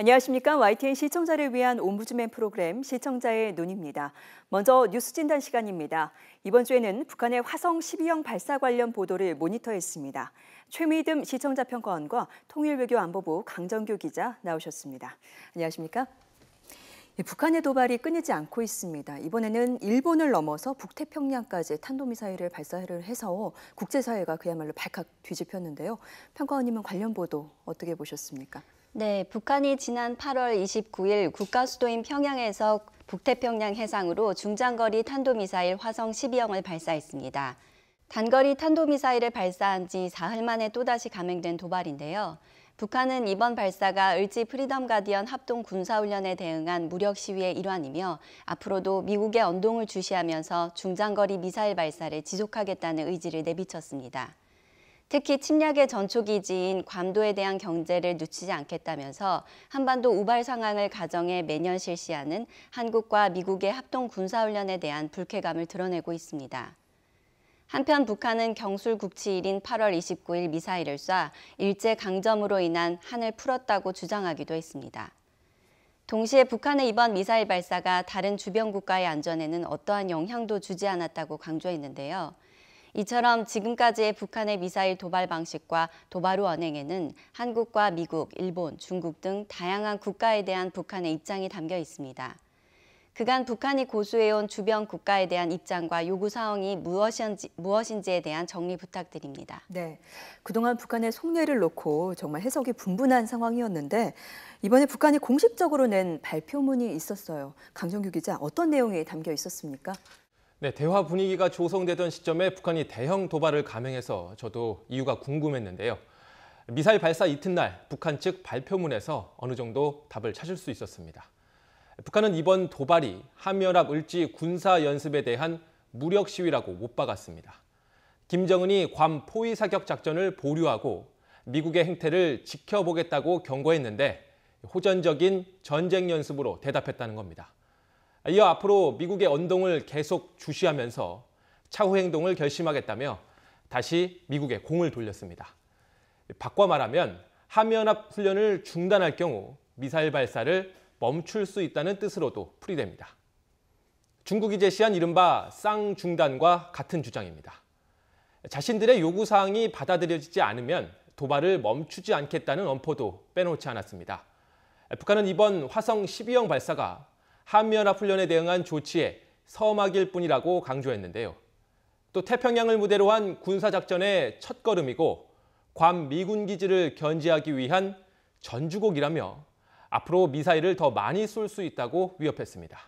안녕하십니까. YTN 시청자를 위한 옴부즈맨 프로그램 시청자의 눈입니다. 먼저 뉴스 진단 시간입니다. 이번 주에는 북한의 화성 12형 발사 관련 보도를 모니터했습니다. 최미듬 시청자 평가원과 통일외교안보부 강정규 기자 나오셨습니다. 안녕하십니까. 예, 북한의 도발이 끊이지 않고 있습니다. 이번에는 일본을 넘어서 북태평양까지 탄도미사일을 발사를 해서 국제사회가 그야말로 발칵 뒤집혔는데요. 평가원님은 관련 보도 어떻게 보셨습니까? 네, 북한이 지난 8월 29일 국가 수도인 평양에서 북태평양 해상으로 중장거리 탄도미사일 화성 12형을 발사했습니다. 단거리 탄도미사일을 발사한 지 사흘 만에 또다시 감행된 도발인데요. 북한은 이번 발사가 을지 프리덤 가디언 합동 군사훈련에 대응한 무력 시위의 일환이며 앞으로도 미국의 언동을 주시하면서 중장거리 미사일 발사를 지속하겠다는 의지를 내비쳤습니다. 특히 침략의 전초기지인 괌도에 대한 경제를 늦추지 않겠다면서 한반도 우발 상황을 가정해 매년 실시하는 한국과 미국의 합동 군사훈련에 대한 불쾌감을 드러내고 있습니다. 한편 북한은 경술 국치일인 8월 29일 미사일을 쏴 일제 강점으로 인한 한을 풀었다고 주장하기도 했습니다. 동시에 북한의 이번 미사일 발사가 다른 주변 국가의 안전에는 어떠한 영향도 주지 않았다고 강조했는데요. 이처럼 지금까지의 북한의 미사일 도발 방식과 도발 후 언행에는 한국과 미국, 일본, 중국 등 다양한 국가에 대한 북한의 입장이 담겨 있습니다. 그간 북한이 고수해온 주변 국가에 대한 입장과 요구 사항이 무엇인지, 무엇인지에 대한 정리 부탁드립니다. 네, 그동안 북한의 속내를 놓고 정말 해석이 분분한 상황이었는데 이번에 북한이 공식적으로 낸 발표문이 있었어요. 강정규 기자, 어떤 내용이 담겨 있었습니까? 네, 대화 분위기가 조성되던 시점에 북한이 대형 도발을 감행해서 저도 이유가 궁금했는데요. 미사일 발사 이튿날 북한 측 발표문에서 어느 정도 답을 찾을 수 있었습니다. 북한은 이번 도발이 한미연합 을지 군사 연습에 대한 무력 시위라고 못 박았습니다. 김정은이 괌 포위 사격 작전을 보류하고 미국의 행태를 지켜보겠다고 경고했는데 호전적인 전쟁 연습으로 대답했다는 겁니다. 이어 앞으로 미국의 언동을 계속 주시하면서 차후 행동을 결심하겠다며 다시 미국에 공을 돌렸습니다. 바꿔 말하면 한미연합 훈련을 중단할 경우 미사일 발사를 멈출 수 있다는 뜻으로도 풀이됩니다. 중국이 제시한 이른바 쌍중단과 같은 주장입니다. 자신들의 요구사항이 받아들여지지 않으면 도발을 멈추지 않겠다는 엄포도 빼놓지 않았습니다. 북한은 이번 화성 12형 발사가 한미연합훈련에 대응한 조치에 서막일 뿐이라고 강조했는데요. 또 태평양을 무대로 한 군사작전의 첫걸음이고 괌 미군기지를 견제하기 위한 전주곡이라며 앞으로 미사일을 더 많이 쏠 수 있다고 위협했습니다.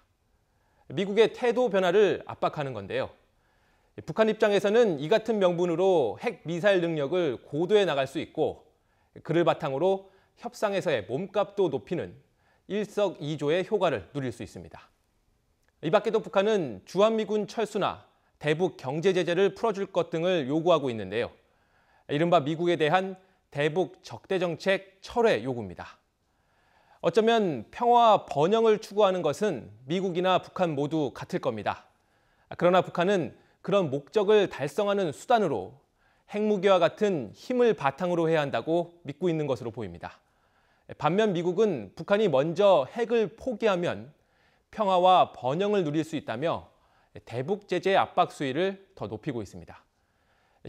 미국의 태도 변화를 압박하는 건데요. 북한 입장에서는 이 같은 명분으로 핵 미사일 능력을 고도해 나갈 수 있고 그를 바탕으로 협상에서의 몸값도 높이는 일석이조의 효과를 누릴 수 있습니다. 이 밖에도 북한은 주한미군 철수나 대북 경제 제재를 풀어줄 것 등을 요구하고 있는데요. 이른바 미국에 대한 대북 적대 정책 철회 요구입니다. 어쩌면 평화와 번영을 추구하는 것은 미국이나 북한 모두 같을 겁니다. 그러나 북한은 그런 목적을 달성하는 수단으로 핵무기와 같은 힘을 바탕으로 해야 한다고 믿고 있는 것으로 보입니다. 반면 미국은 북한이 먼저 핵을 포기하면 평화와 번영을 누릴 수 있다며 대북 제재 압박 수위를 더 높이고 있습니다.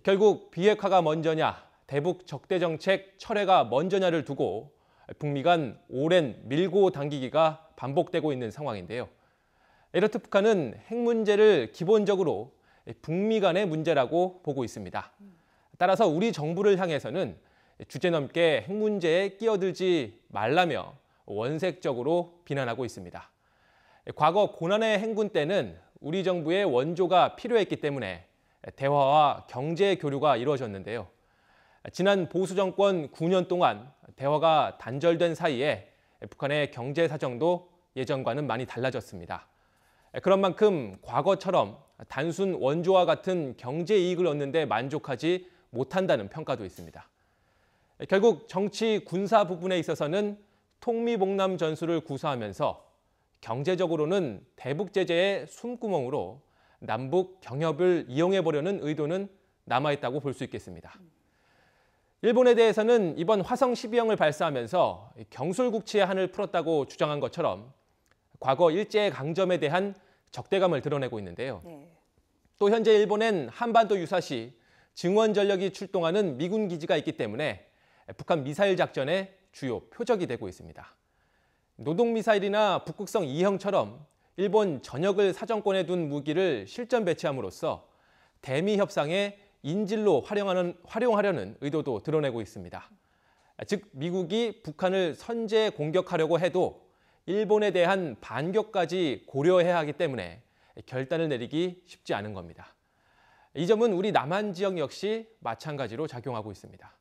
결국 비핵화가 먼저냐, 대북 적대 정책 철회가 먼저냐를 두고 북미 간 오랜 밀고 당기기가 반복되고 있는 상황인데요. 이렇듯 북한은 핵 문제를 기본적으로 북미 간의 문제라고 보고 있습니다. 따라서 우리 정부를 향해서는 주제 넘게 핵 문제에 끼어들지 말라며 원색적으로 비난하고 있습니다. 과거 고난의 행군 때는 우리 정부의 원조가 필요했기 때문에 대화와 경제 교류가 이루어졌는데요. 지난 보수 정권 9년 동안 대화가 단절된 사이에 북한의 경제 사정도 예전과는 많이 달라졌습니다. 그런 만큼 과거처럼 단순 원조와 같은 경제 이익을 얻는 데 만족하지 못한다는 평가도 있습니다. 결국 정치 군사 부분에 있어서는 통미봉남 전술을 구사하면서 경제적으로는 대북 제재의 숨구멍으로 남북 경협을 이용해 보려는 의도는 남아 있다고 볼 수 있겠습니다. 일본에 대해서는 이번 화성 12형을 발사하면서 경술국치의 한을 풀었다고 주장한 것처럼 과거 일제 의 강점에 대한 적대감을 드러내고 있는데요. 네. 또 현재 일본엔 한반도 유사시 증원 전력이 출동하는 미군 기지가 있기 때문에 네, 북한 미사일 작전의 주요 표적이 되고 있습니다. 노동미사일이나 북극성 2형처럼 일본 전역을 사정권에 둔 무기를 실전 배치함으로써 대미 협상에 인질로 활용하는, 활용하려는 의도도 드러내고 있습니다. 즉 미국이 북한을 선제 공격하려고 해도 일본에 대한 반격까지 고려해야 하기 때문에 결단을 내리기 쉽지 않은 겁니다. 이 점은 우리 남한 지역 역시 마찬가지로 작용하고 있습니다.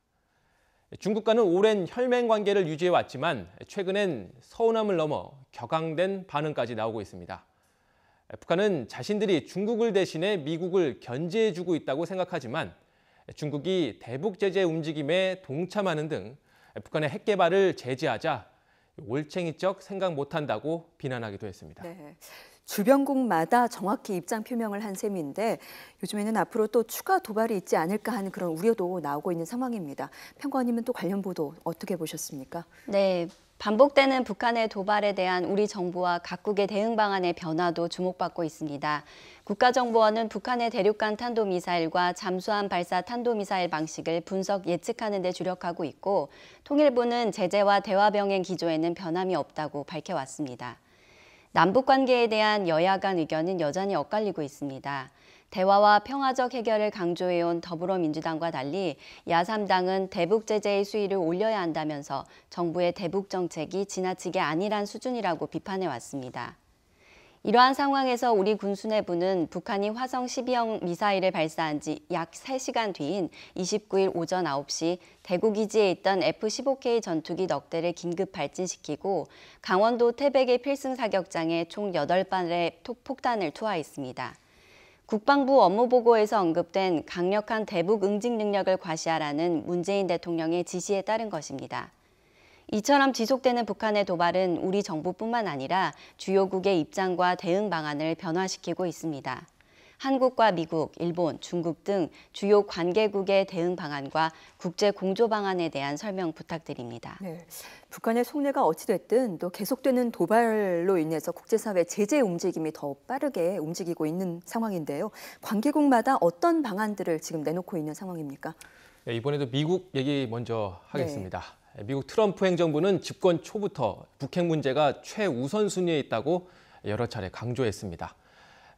중국과는 오랜 혈맹 관계를 유지해 왔지만 최근엔 서운함을 넘어 격앙된 반응까지 나오고 있습니다. 북한은 자신들이 중국을 대신해 미국을 견제해주고 있다고 생각하지만 중국이 대북 제재 움직임에 동참하는 등 북한의 핵 개발을 제지하자 올챙이적 생각 못한다고 비난하기도 했습니다. 네. 주변국마다 정확히 입장 표명을 한 셈인데 요즘에는 앞으로 또 추가 도발이 있지 않을까 하는 그런 우려도 나오고 있는 상황입니다. 평관님은 또 관련 보도 어떻게 보셨습니까? 네. 반복되는 북한의 도발에 대한 우리 정부와 각국의 대응 방안의 변화도 주목받고 있습니다. 국가정보원은 북한의 대륙간 탄도미사일과 잠수함 발사 탄도미사일 방식을 분석 예측하는 데 주력하고 있고 통일부는 제재와 대화 병행 기조에는 변함이 없다고 밝혀왔습니다. 남북 관계에 대한 여야 간 의견은 여전히 엇갈리고 있습니다. 대화와 평화적 해결을 강조해온 더불어민주당과 달리 야3당은 대북 제재의 수위를 올려야 한다면서 정부의 대북 정책이 지나치게 안일한 수준이라고 비판해왔습니다. 이러한 상황에서 우리 군수내부는 북한이 화성 12형 미사일을 발사한 지 약 3시간 뒤인 29일 오전 9시 대구 기지에 있던 F-15K 전투기 넉 대를 긴급 발진시키고 강원도 태백의 필승 사격장에 총 8발의 폭탄을 투하했습니다. 국방부 업무보고에서 언급된 강력한 대북 응징 능력을 과시하라는 문재인 대통령의 지시에 따른 것입니다. 이처럼 지속되는 북한의 도발은 우리 정부뿐만 아니라 주요국의 입장과 대응 방안을 변화시키고 있습니다. 한국과 미국, 일본, 중국 등 주요 관계국의 대응 방안과 국제 공조 방안에 대한 설명 부탁드립니다. 네, 북한의 속내가 어찌됐든 또 계속되는 도발로 인해서 국제사회 제재 움직임이 더 빠르게 움직이고 있는 상황인데요. 관계국마다 어떤 방안들을 지금 내놓고 있는 상황입니까? 네, 이번에도 미국 얘기 먼저 하겠습니다. 네. 미국 트럼프 행정부는 집권 초부터 북핵 문제가 최우선순위에 있다고 여러 차례 강조했습니다.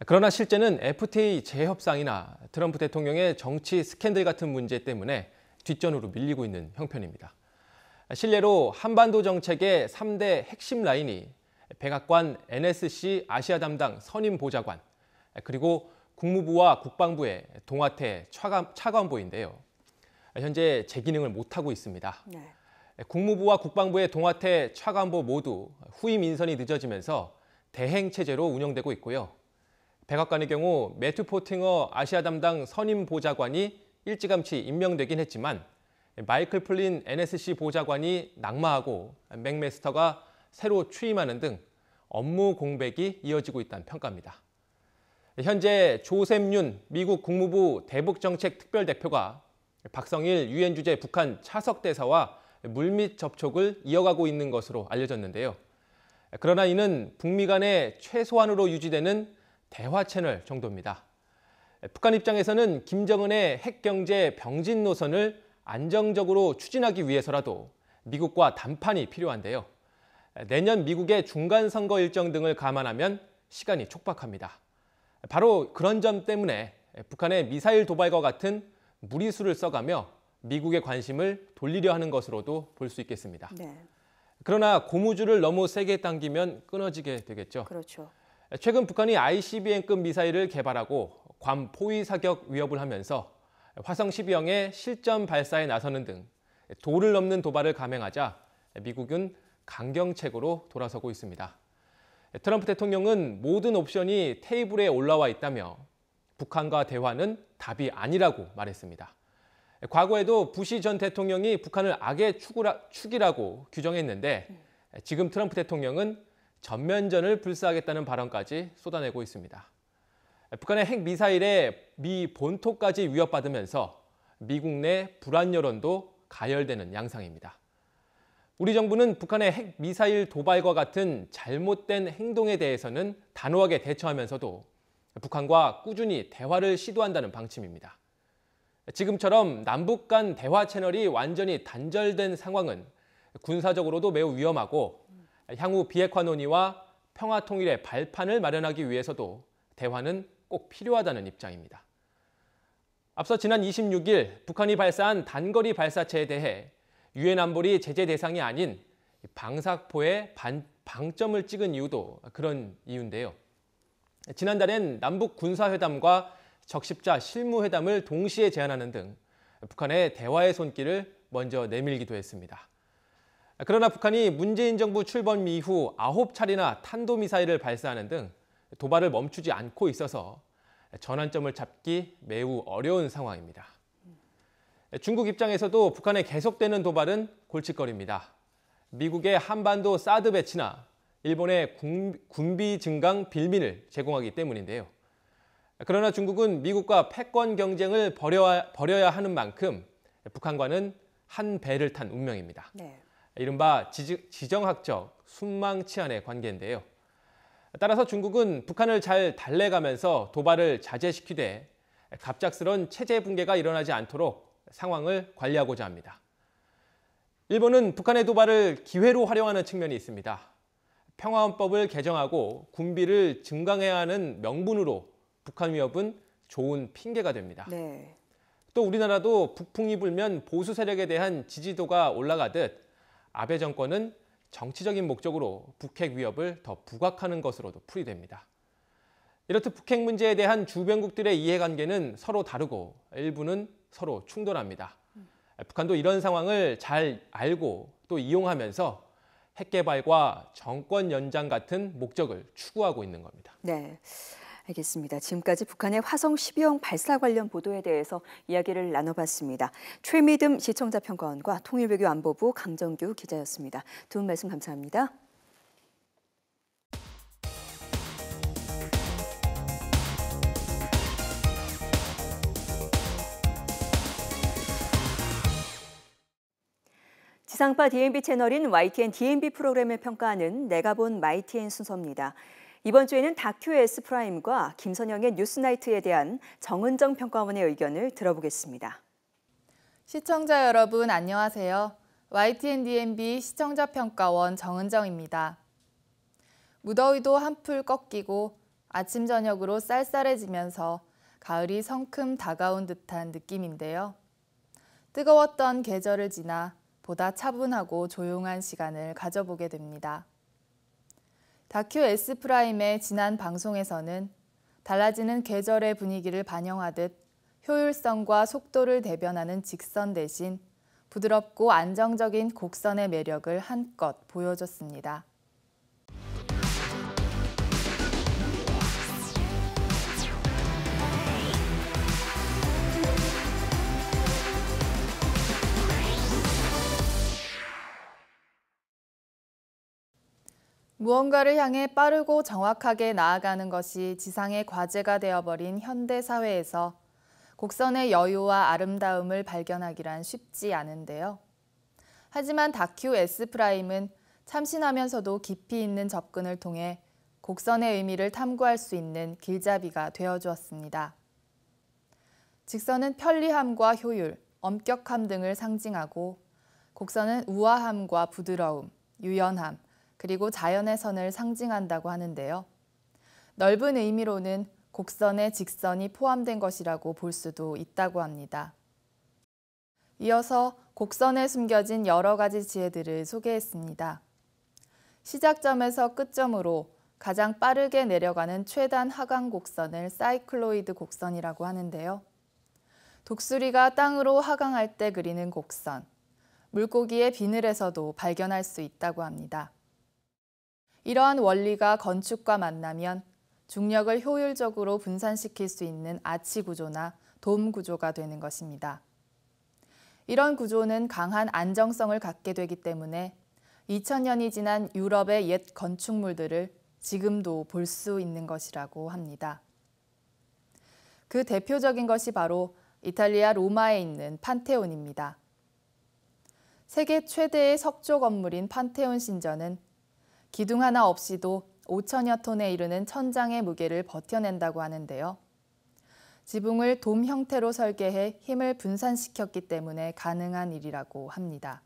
그러나 실제는 FTA 재협상이나 트럼프 대통령의 정치 스캔들 같은 문제 때문에 뒷전으로 밀리고 있는 형편입니다. 실례로 한반도 정책의 3대 핵심 라인이 백악관 NSC 아시아 담당 선임 보좌관, 그리고 국무부와 국방부의 동아태 차관, 보인데요 현재 재기능을 못하고 있습니다. 네. 네, 국무부와 국방부의 동아태 차관보 모두 후임 인선이 늦어지면서 대행 체제로 운영되고 있고요. 백악관의 경우 매튜 포팅어 아시아 담당 선임 보좌관이 일찌감치 임명되긴 했지만 마이클 플린 NSC 보좌관이 낙마하고 맥메스터가 새로 취임하는 등 업무 공백이 이어지고 있다는 평가입니다. 현재 조셉윤 미국 국무부 대북정책특별대표가 박성일 유엔 주재 북한 차석대사와 물밑 접촉을 이어가고 있는 것으로 알려졌는데요. 그러나 이는 북미 간의 최소한으로 유지되는 대화 채널 정도입니다. 북한 입장에서는 김정은의 핵경제 병진 노선을 안정적으로 추진하기 위해서라도 미국과 담판이 필요한데요. 내년 미국의 중간 선거 일정 등을 감안하면 시간이 촉박합니다. 바로 그런 점 때문에 북한의 미사일 도발과 같은 무리수를 써가며 미국의 관심을 돌리려 하는 것으로도 볼 수 있겠습니다. 네. 그러나 고무줄을 너무 세게 당기면 끊어지게 되겠죠. 그렇죠. 최근 북한이 ICBM급 미사일을 개발하고 괌 포위 사격 위협을 하면서 화성 12형의 실전 발사에 나서는 등 도를 넘는 도발을 감행하자 미국은 강경책으로 돌아서고 있습니다. 트럼프 대통령은 모든 옵션이 테이블에 올라와 있다며 북한과 대화는 답이 아니라고 말했습니다. 과거에도 부시 전 대통령이 북한을 악의 축이라고 규정했는데 지금 트럼프 대통령은 전면전을 불사하겠다는 발언까지 쏟아내고 있습니다. 북한의 핵미사일에 미 본토까지 위협받으면서 미국 내 불안 여론도 가열되는 양상입니다. 우리 정부는 북한의 핵미사일 도발과 같은 잘못된 행동에 대해서는 단호하게 대처하면서도 북한과 꾸준히 대화를 시도한다는 방침입니다. 지금처럼 남북 간 대화 채널이 완전히 단절된 상황은 군사적으로도 매우 위험하고 향후 비핵화 논의와 평화 통일의 발판을 마련하기 위해서도 대화는 꼭 필요하다는 입장입니다. 앞서 지난 26일 북한이 발사한 단거리 발사체에 대해 유엔 안보리 제재 대상이 아닌 방사포에 반, 방점을 찍은 이유도 그런 이유인데요. 지난달엔 남북 군사회담과 적십자 실무회담을 동시에 제안하는 등 북한의 대화의 손길을 먼저 내밀기도 했습니다. 그러나 북한이 문재인 정부 출범 이후 9차례나 탄도미사일을 발사하는 등 도발을 멈추지 않고 있어서 전환점을 잡기 매우 어려운 상황입니다. 중국 입장에서도 북한의 계속되는 도발은 골칫거리입니다. 미국의 한반도 사드 배치나 일본의 군비 증강 빌미를 제공하기 때문인데요. 그러나 중국은 미국과 패권 경쟁을 벌여야, 벌여야 하는 만큼 북한과는 한 배를 탄 운명입니다. 네. 이른바 지정, 학적 순망치안의 관계인데요. 따라서 중국은 북한을 잘 달래가면서 도발을 자제시키되 갑작스런 체제 붕괴가 일어나지 않도록 상황을 관리하고자 합니다. 일본은 북한의 도발을 기회로 활용하는 측면이 있습니다. 평화헌법을 개정하고 군비를 증강해야 하는 명분으로 북한 위협은 좋은 핑계가 됩니다. 네. 또 우리나라도 북풍이 불면 보수 세력에 대한 지지도가 올라가듯 아베 정권은 정치적인 목적으로 북핵 위협을 더 부각하는 것으로도 풀이됩니다. 이렇듯 북핵 문제에 대한 주변국들의 이해관계는 서로 다르고 일부는 서로 충돌합니다. 북한도 이런 상황을 잘 알고 또 이용하면서 핵개발과 정권 연장 같은 목적을 추구하고 있는 겁니다. 네. 알겠습니다. 지금까지 북한의 화성 12형 발사 관련 보도에 대해서 이야기를 나눠봤습니다. 최미듬 시청자 평가원과 통일외교 안보부 강정규 기자였습니다. 두 분 말씀 감사합니다. 지상파 DMB 채널인 YTN DMB 프로그램을 평가하는 내가 본 YTN 순서입니다. 이번 주에는 다큐 S 프라임과 김선영의 뉴스나이트에 대한 정은정 평가원의 의견을 들어보겠습니다. 시청자 여러분 안녕하세요. YTN DNB 시청자 평가원 정은정입니다. 무더위도 한풀 꺾이고 아침 저녁으로 쌀쌀해지면서 가을이 성큼 다가온 듯한 느낌인데요. 뜨거웠던 계절을 지나 보다 차분하고 조용한 시간을 가져보게 됩니다. 다큐 S프라임의 지난 방송에서는 달라지는 계절의 분위기를 반영하듯 효율성과 속도를 대변하는 직선 대신 부드럽고 안정적인 곡선의 매력을 한껏 보여줬습니다. 무언가를 향해 빠르고 정확하게 나아가는 것이 지상의 과제가 되어버린 현대 사회에서 곡선의 여유와 아름다움을 발견하기란 쉽지 않은데요. 하지만 다큐 S 프라임은 참신하면서도 깊이 있는 접근을 통해 곡선의 의미를 탐구할 수 있는 길잡이가 되어주었습니다. 직선은 편리함과 효율, 엄격함 등을 상징하고 곡선은 우아함과 부드러움, 유연함, 그리고 자연의 선을 상징한다고 하는데요. 넓은 의미로는 곡선의 직선이 포함된 것이라고 볼 수도 있다고 합니다. 이어서 곡선에 숨겨진 여러 가지 지혜들을 소개했습니다. 시작점에서 끝점으로 가장 빠르게 내려가는 최단 하강 곡선을 사이클로이드 곡선이라고 하는데요. 독수리가 땅으로 하강할 때 그리는 곡선, 물고기의 비늘에서도 발견할 수 있다고 합니다. 이러한 원리가 건축과 만나면 중력을 효율적으로 분산시킬 수 있는 아치 구조나 돔 구조가 되는 것입니다. 이런 구조는 강한 안정성을 갖게 되기 때문에 2000년이 지난 유럽의 옛 건축물들을 지금도 볼 수 있는 것이라고 합니다. 그 대표적인 것이 바로 이탈리아 로마에 있는 판테온입니다. 세계 최대의 석조 건물인 판테온 신전은 기둥 하나 없이도 5천여 톤에 이르는 천장의 무게를 버텨낸다고 하는데요. 지붕을 돔 형태로 설계해 힘을 분산시켰기 때문에 가능한 일이라고 합니다.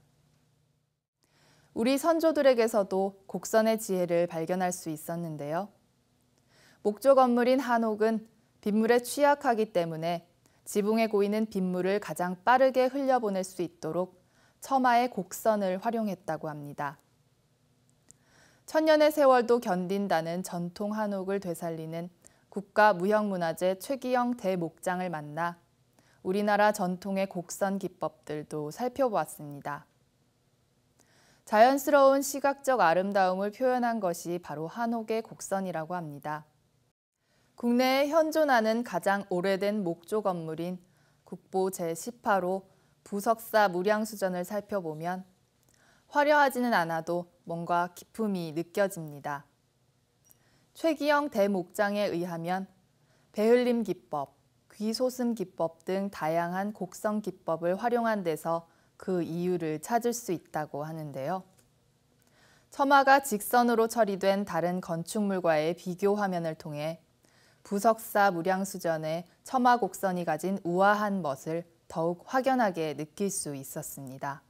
우리 선조들에게서도 곡선의 지혜를 발견할 수 있었는데요. 목조 건물인 한옥은 빗물에 취약하기 때문에 지붕에 고이는 빗물을 가장 빠르게 흘려보낼 수 있도록 처마의 곡선을 활용했다고 합니다. 천년의 세월도 견딘다는 전통 한옥을 되살리는 국가무형문화재 최기영 대목장을 만나 우리나라 전통의 곡선 기법들도 살펴보았습니다. 자연스러운 시각적 아름다움을 표현한 것이 바로 한옥의 곡선이라고 합니다. 국내에 현존하는 가장 오래된 목조 건물인 국보 제18호 부석사 무량수전을 살펴보면 화려하지는 않아도 뭔가 기품이 느껴집니다. 최기영 대목장에 의하면 배흘림 기법, 귀소슴 기법 등 다양한 곡성 기법을 활용한 데서 그 이유를 찾을 수 있다고 하는데요. 처마가 직선으로 처리된 다른 건축물과의 비교 화면을 통해 부석사 무량수전의 처마 곡선이 가진 우아한 멋을 더욱 확연하게 느낄 수 있었습니다.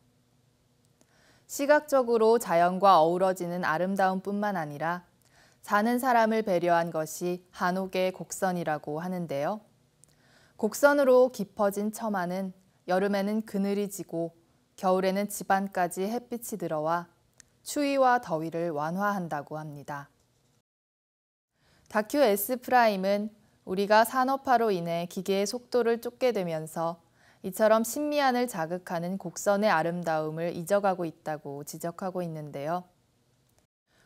시각적으로 자연과 어우러지는 아름다움뿐만 아니라 사는 사람을 배려한 것이 한옥의 곡선이라고 하는데요. 곡선으로 깊어진 처마는 여름에는 그늘이 지고 겨울에는 집안까지 햇빛이 들어와 추위와 더위를 완화한다고 합니다. 다큐 S 프라임은 우리가 산업화로 인해 기계의 속도를 쫓게 되면서 이처럼 신미안을 자극하는 곡선의 아름다움을 잊어가고 있다고 지적하고 있는데요.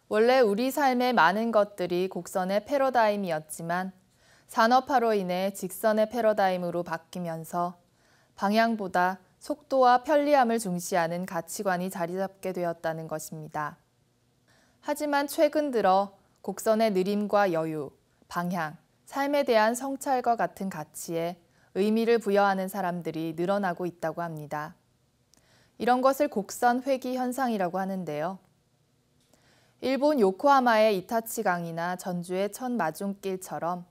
원래 우리 삶의 많은 것들이 곡선의 패러다임이었지만 산업화로 인해 직선의 패러다임으로 바뀌면서 방향보다 속도와 편리함을 중시하는 가치관이 자리 잡게 되었다는 것입니다. 하지만 최근 들어 곡선의 느림과 여유, 방향, 삶에 대한 성찰과 같은 가치에 의미를 부여하는 사람들이 늘어나고 있다고 합니다. 이런 것을 곡선 회귀 현상이라고 하는데요. 일본 요코하마의 이타치강이나 전주의 천마중길처럼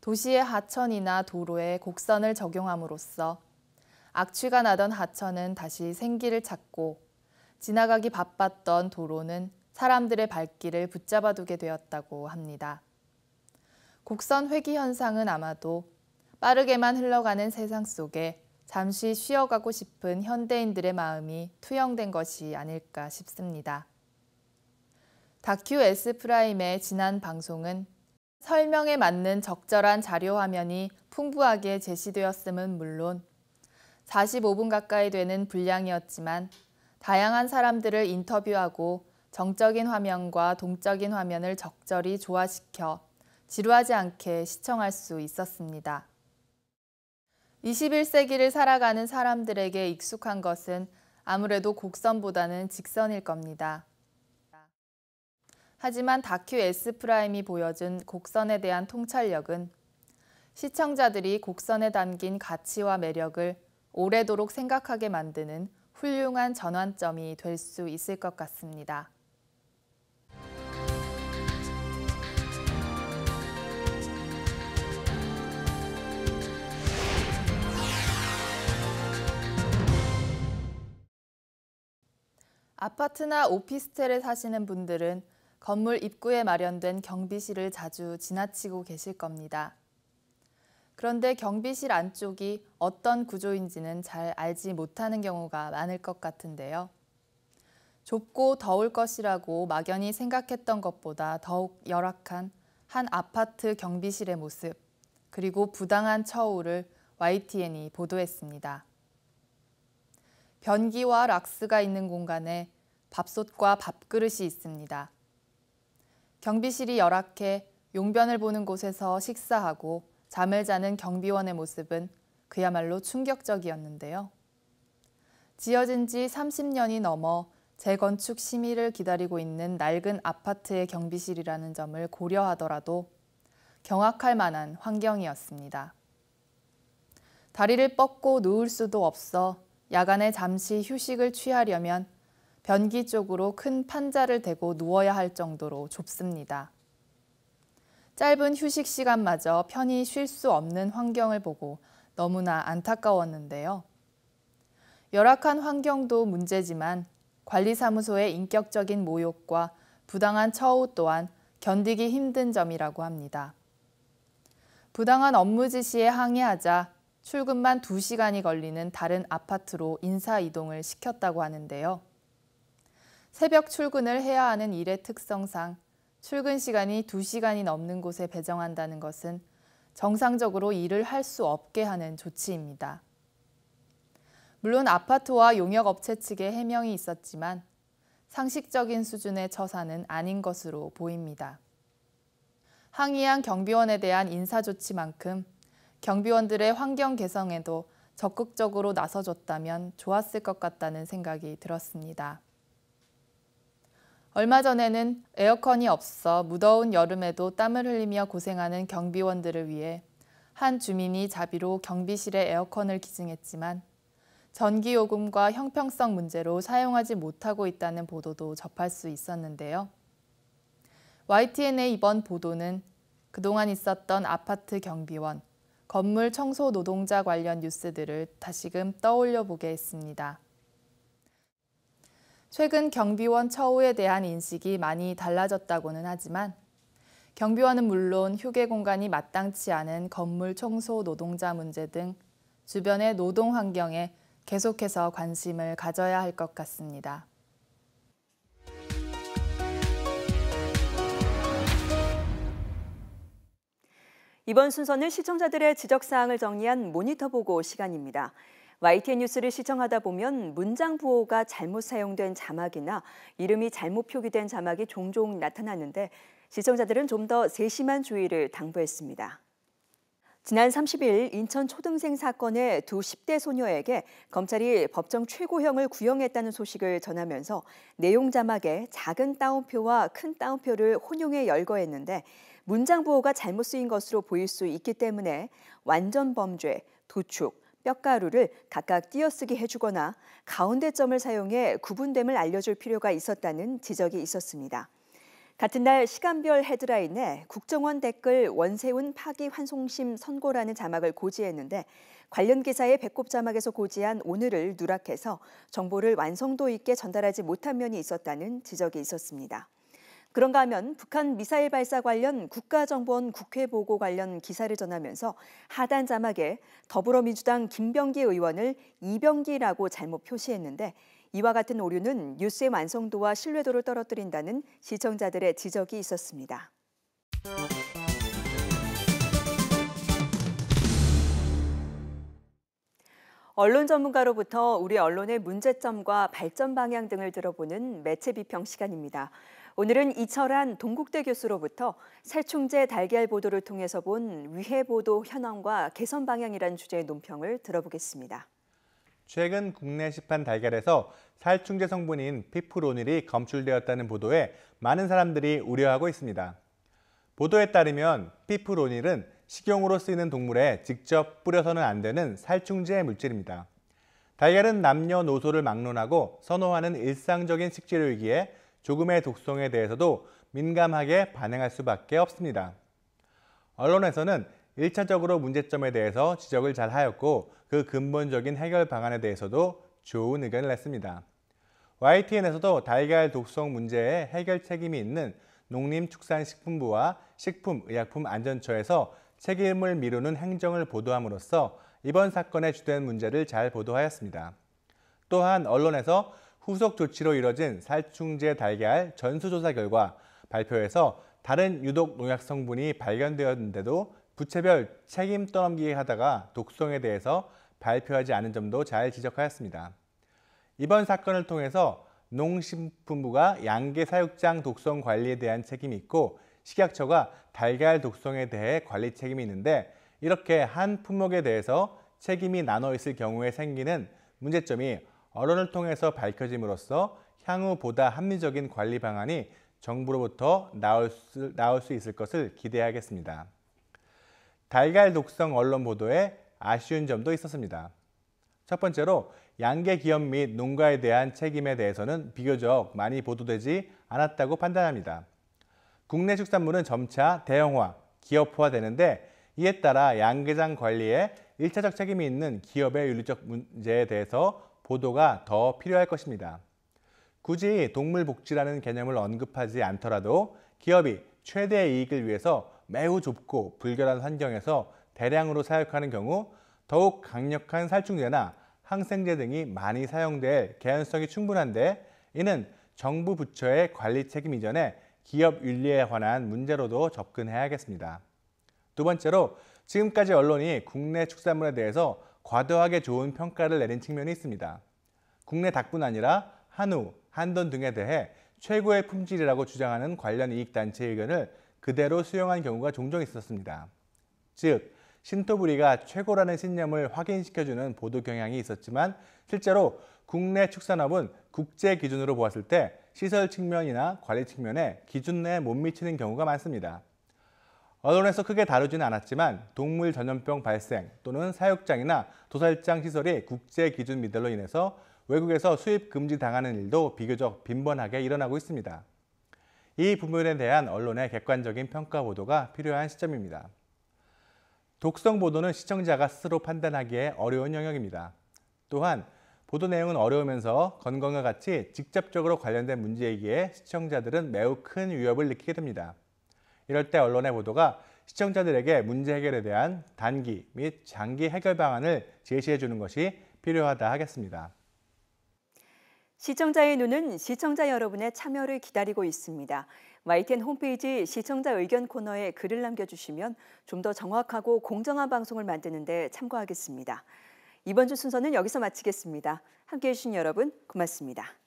도시의 하천이나 도로에 곡선을 적용함으로써 악취가 나던 하천은 다시 생기를 찾고 지나가기 바빴던 도로는 사람들의 발길을 붙잡아두게 되었다고 합니다. 곡선 회귀 현상은 아마도 빠르게만 흘러가는 세상 속에 잠시 쉬어가고 싶은 현대인들의 마음이 투영된 것이 아닐까 싶습니다. 다큐 S 프라임의 지난 방송은 설명에 맞는 적절한 자료 화면이 풍부하게 제시되었음은 물론 45분 가까이 되는 분량이었지만 다양한 사람들을 인터뷰하고 정적인 화면과 동적인 화면을 적절히 조화시켜 지루하지 않게 시청할 수 있었습니다. 21세기를 살아가는 사람들에게 익숙한 것은 아무래도 곡선보다는 직선일 겁니다. 하지만 다큐 S'프라임이 보여준 곡선에 대한 통찰력은 시청자들이 곡선에 담긴 가치와 매력을 오래도록 생각하게 만드는 훌륭한 전환점이 될 수 있을 것 같습니다. 아파트나 오피스텔에 사시는 분들은 건물 입구에 마련된 경비실을 자주 지나치고 계실 겁니다. 그런데 경비실 안쪽이 어떤 구조인지는 잘 알지 못하는 경우가 많을 것 같은데요. 좁고 더울 것이라고 막연히 생각했던 것보다 더욱 열악한 한 아파트 경비실의 모습, 그리고 부당한 처우를 YTN이 보도했습니다. 변기와 락스가 있는 공간에 밥솥과 밥그릇이 있습니다. 경비실이 열악해 용변을 보는 곳에서 식사하고 잠을 자는 경비원의 모습은 그야말로 충격적이었는데요. 지어진 지 30년이 넘어 재건축 심의를 기다리고 있는 낡은 아파트의 경비실이라는 점을 고려하더라도 경악할 만한 환경이었습니다. 다리를 뻗고 누울 수도 없어 야간에 잠시 휴식을 취하려면 변기 쪽으로 큰 판자를 대고 누워야 할 정도로 좁습니다. 짧은 휴식 시간마저 편히 쉴 수 없는 환경을 보고 너무나 안타까웠는데요. 열악한 환경도 문제지만 관리사무소의 인격적인 모욕과 부당한 처우 또한 견디기 힘든 점이라고 합니다. 부당한 업무 지시에 항의하자 출근만 2시간이 걸리는 다른 아파트로 인사 이동을 시켰다고 하는데요. 새벽 출근을 해야 하는 일의 특성상 출근 시간이 2시간이 넘는 곳에 배정한다는 것은 정상적으로 일을 할 수 없게 하는 조치입니다. 물론 아파트와 용역업체 측의 해명이 있었지만 상식적인 수준의 처사는 아닌 것으로 보입니다. 항의한 경비원에 대한 인사조치만큼 경비원들의 환경 개선에도 적극적으로 나서줬다면 좋았을 것 같다는 생각이 들었습니다. 얼마 전에는 에어컨이 없어 무더운 여름에도 땀을 흘리며 고생하는 경비원들을 위해 한 주민이 자비로 경비실에 에어컨을 기증했지만 전기요금과 형평성 문제로 사용하지 못하고 있다는 보도도 접할 수 있었는데요. YTN의 이번 보도는 그동안 있었던 아파트 경비원, 건물 청소 노동자 관련 뉴스들을 다시금 떠올려 보게 했습니다. 최근 경비원 처우에 대한 인식이 많이 달라졌다고는 하지만 경비원은 물론 휴게 공간이 마땅치 않은 건물 청소 노동자 문제 등 주변의 노동 환경에 계속해서 관심을 가져야 할 것 같습니다. 이번 순서는 시청자들의 지적사항을 정리한 모니터 보고 시간입니다. YTN 뉴스를 시청하다 보면 문장 부호가 잘못 사용된 자막이나 이름이 잘못 표기된 자막이 종종 나타났는데 시청자들은 좀 더 세심한 주의를 당부했습니다. 지난 30일 인천 초등생 사건의 두 10대 소녀에게 검찰이 법정 최고형을 구형했다는 소식을 전하면서 내용 자막에 작은 따옴표와 큰 따옴표를 혼용해 열거했는데 문장 부호가 잘못 쓰인 것으로 보일 수 있기 때문에 완전 범죄, 도축, 뼈가루를 각각 띄어쓰기 해주거나 가운데 점을 사용해 구분됨을 알려줄 필요가 있었다는 지적이 있었습니다. 같은 날 시간별 헤드라인에 국정원 댓글 원세훈 파기 환송심 선고라는 자막을 고지했는데 관련 기사의 배꼽 자막에서 고지한 오늘을 누락해서 정보를 완성도 있게 전달하지 못한 면이 있었다는 지적이 있었습니다. 그런가 하면 북한 미사일 발사 관련 국가정보원 국회 보고 관련 기사를 전하면서 하단 자막에 더불어민주당 김병기 의원을 이병기라고 잘못 표시했는데 이와 같은 오류는 뉴스의 완성도와 신뢰도를 떨어뜨린다는 시청자들의 지적이 있었습니다. 언론 전문가로부터 우리 언론의 문제점과 발전 방향 등을 들어보는 매체 비평 시간입니다. 오늘은 이철한 동국대 교수로부터 살충제 달걀 보도를 통해서 본 위해 보도 현황과 개선 방향이란 주제의 논평을 들어보겠습니다. 최근 국내 시판 달걀에서 살충제 성분인 피프로닐이 검출되었다는 보도에 많은 사람들이 우려하고 있습니다. 보도에 따르면 피프로닐은 식용으로 쓰이는 동물에 직접 뿌려서는 안 되는 살충제 물질입니다. 달걀은 남녀노소를 막론하고 선호하는 일상적인 식재료이기에 조금의 독성에 대해서도 민감하게 반응할 수밖에 없습니다. 언론에서는 1차적으로 문제점에 대해서 지적을 잘 하였고 그 근본적인 해결 방안에 대해서도 좋은 의견을 냈습니다. YTN에서도 달걀 독성 문제에 해결 책임이 있는 농림축산식품부와 식품의약품안전처에서 책임을 미루는 행정을 보도함으로써 이번 사건의 주된 문제를 잘 보도하였습니다. 또한 언론에서 후속 조치로 이뤄진 살충제 달걀 전수조사 결과 발표에서 다른 유독 농약 성분이 발견되었는데도 부채별 책임 떠넘기게 하다가 독성에 대해서 발표하지 않은 점도 잘 지적하였습니다. 이번 사건을 통해서 농식품부가 양계 사육장 독성 관리에 대한 책임이 있고 식약처가 달걀 독성에 대해 관리 책임이 있는데 이렇게 한 품목에 대해서 책임이 나눠 있을 경우에 생기는 문제점이 언론을 통해서 밝혀짐으로써 향후 보다 합리적인 관리 방안이 정부로부터 나올 수, 나올 수 있을 것을 기대하겠습니다. 달걀 독성 언론 보도에 아쉬운 점도 있었습니다. 첫 번째로 양계 기업 및 농가에 대한 책임에 대해서는 비교적 많이 보도되지 않았다고 판단합니다. 국내 축산물은 점차 대형화, 기업화 되는데 이에 따라 양계장 관리에 일차적 책임이 있는 기업의 윤리적 문제에 대해서 보도가 더 필요할 것입니다. 굳이 동물복지라는 개념을 언급하지 않더라도 기업이 최대의 이익을 위해서 매우 좁고 불결한 환경에서 대량으로 사육하는 경우 더욱 강력한 살충제나 항생제 등이 많이 사용될 개연성이 충분한데 이는 정부 부처의 관리 책임 이전에 기업 윤리에 관한 문제로도 접근해야겠습니다. 두 번째로 지금까지 언론이 국내 축산물에 대해서 과도하게 좋은 평가를 내린 측면이 있습니다. 국내 닭뿐 아니라 한우, 한돈 등에 대해 최고의 품질이라고 주장하는 관련 이익단체 의견을 그대로 수용한 경우가 종종 있었습니다. 즉, 신토부리가 최고라는 신념을 확인시켜주는 보도 경향이 있었지만 실제로 국내 축산업은 국제 기준으로 보았을 때 시설 측면이나 관리 측면에 기준 내에 못 미치는 경우가 많습니다. 언론에서 크게 다루지는 않았지만 동물 전염병 발생 또는 사육장이나 도살장 시설이 국제 기준 미들로 인해서 외국에서 수입 금지 당하는 일도 비교적 빈번하게 일어나고 있습니다. 이 부분에 대한 언론의 객관적인 평가 보도가 필요한 시점입니다. 독성 보도는 시청자가 스스로 판단하기에 어려운 영역입니다. 또한 보도 내용은 어려우면서 건강과 같이 직접적으로 관련된 문제이기에 시청자들은 매우 큰 위협을 느끼게 됩니다. 이럴 때 언론의 보도가 시청자들에게 문제 해결에 대한 단기 및 장기 해결 방안을 제시해 주는 것이 필요하다 하겠습니다. 시청자의 눈은 시청자 여러분의 참여를 기다리고 있습니다. YTN 홈페이지 시청자 의견 코너에 글을 남겨주시면 좀 더 정확하고 공정한 방송을 만드는 데 참고하겠습니다. 이번 주 순서는 여기서 마치겠습니다. 함께해 주신 여러분 고맙습니다.